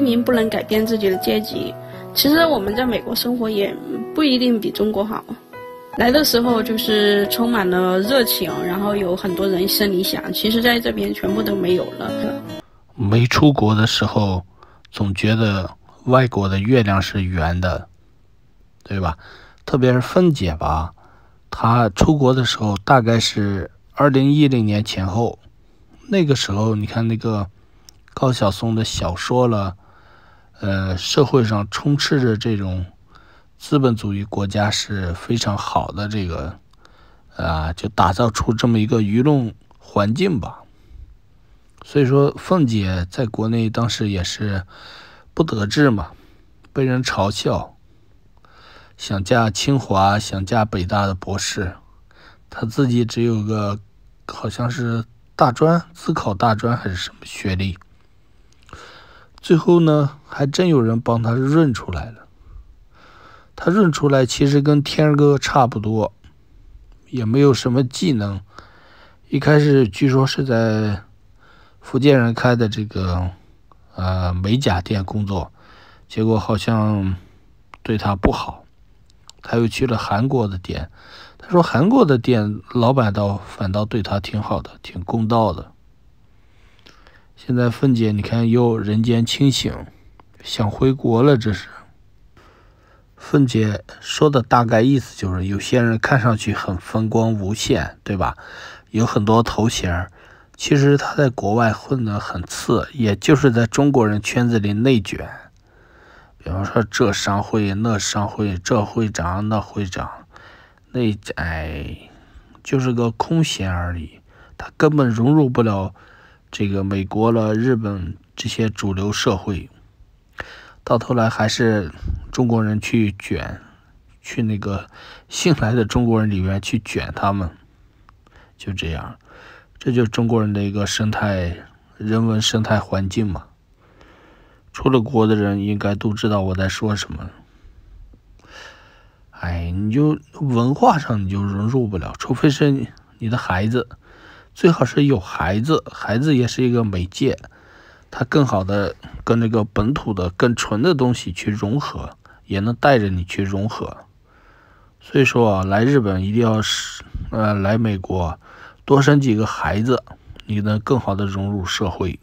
移民不能改变自己的阶级。其实我们在美国生活也不一定比中国好。来的时候就是充满了热情，然后有很多人生理想。其实在这边全部都没有了。没出国的时候，总觉得外国的月亮是圆的，对吧？特别是凤姐吧，她出国的时候大概是二零一零年前后。那个时候你看那个高晓松的小说了。呃，社会上充斥着这种资本主义国家是非常好的这个啊，就打造出这么一个舆论环境吧。所以说，凤姐在国内当时也是不得志嘛，被人嘲笑，想嫁清华，想嫁北大的博士，她自己只有个好像是大专，自考大专还是什么学历。最后呢，还真有人帮他润出来了。他润出来其实跟天哥差不多，也没有什么技能。一开始据说是在福建人开的这个呃美甲店工作，结果好像对他不好，他又去了韩国的店。他说韩国的店老板倒反倒对他挺好的，挺公道的。现在凤姐，你看又人间清醒，想回国了，这是。凤姐说的大概意思就是，有些人看上去很风光无限，对吧？有很多头衔，其实他在国外混得很次，也就是在中国人圈子里内卷。比方说这商会那商会，这会长那会长，那哎，就是个空衔而已，他根本融入不了。这个美国了、日本这些主流社会，到头来还是中国人去卷，去那个新来的中国人里面去卷他们，就这样，这就是中国人的一个生态、人文生态环境嘛。出了国的人应该都知道我在说什么。哎，你就文化上你就融入不了，除非是你你的孩子。最好是有孩子，孩子也是一个媒介，他更好的跟这个本土的更纯的东西去融合，也能带着你去融合。所以说，来日本一定要是，呃，来美国多生几个孩子，你能更好的融入社会。